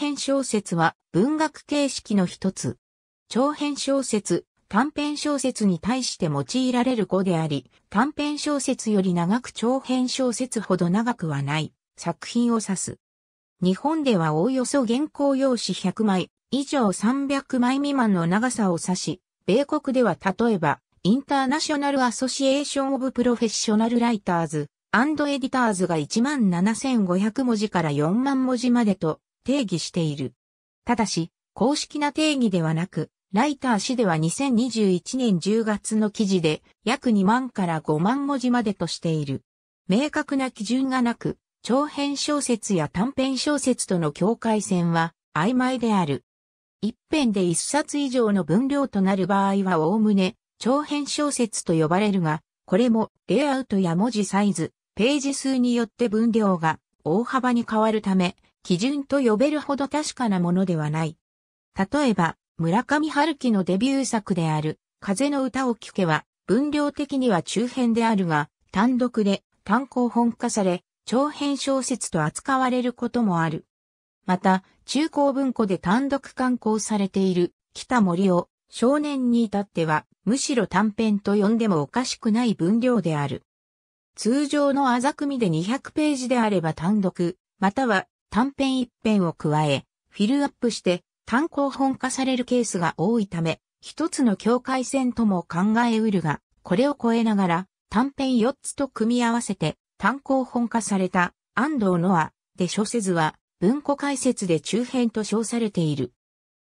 編小説は文学形式の一つ。長編小説、短編小説に対して用いられる語であり、短編小説より長く長編小説ほど長くはない作品を指す。日本ではおおよそ原稿用紙100枚以上300枚未満の長さを指し、米国では例えば、インターナショナルアソシエーションオブプロフェッショナルライターズ、アンドエディターズが17,500文字から4万文字までと定義している。ただし、公式な定義ではなく、ライター氏では2021年10月の記事で約2万から5万文字までとしている。明確な基準がなく、長編小説や短編小説との境界線は曖昧である。一編で一冊以上の分量となる場合はおおむね長編小説と呼ばれるが、これもレイアウトや文字サイズ、ページ数によって分量が大幅に変わるため、基準と呼べるほど確かなものではない。例えば、村上春樹のデビュー作である、風の歌を聴けは、分量的には中編であるが、単独で単行本化され、長編小説と扱われることもある。また、中高文庫で単独刊行されている、北森を少年に至っては、むしろ短編と呼んでもおかしくない分量である。通常のあざくみで200ページであれば単独、または短編一編を加え、フィルアップして単行本化されるケースが多いため、一つの境界線とも考えうるが、これを超えながら短編四つと組み合わせて単行本化された安藤ノアで諸説は文庫解説で中編と称されている。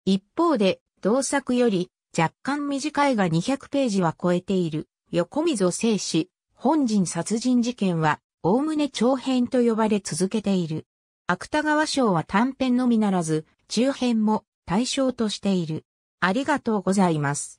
一方で同作より若干短いが200ページは超えている横溝正史本人殺人事件は概ね長編と呼ばれ続けている。芥川賞は短編のみならず、中編も対象としている。ありがとうございます。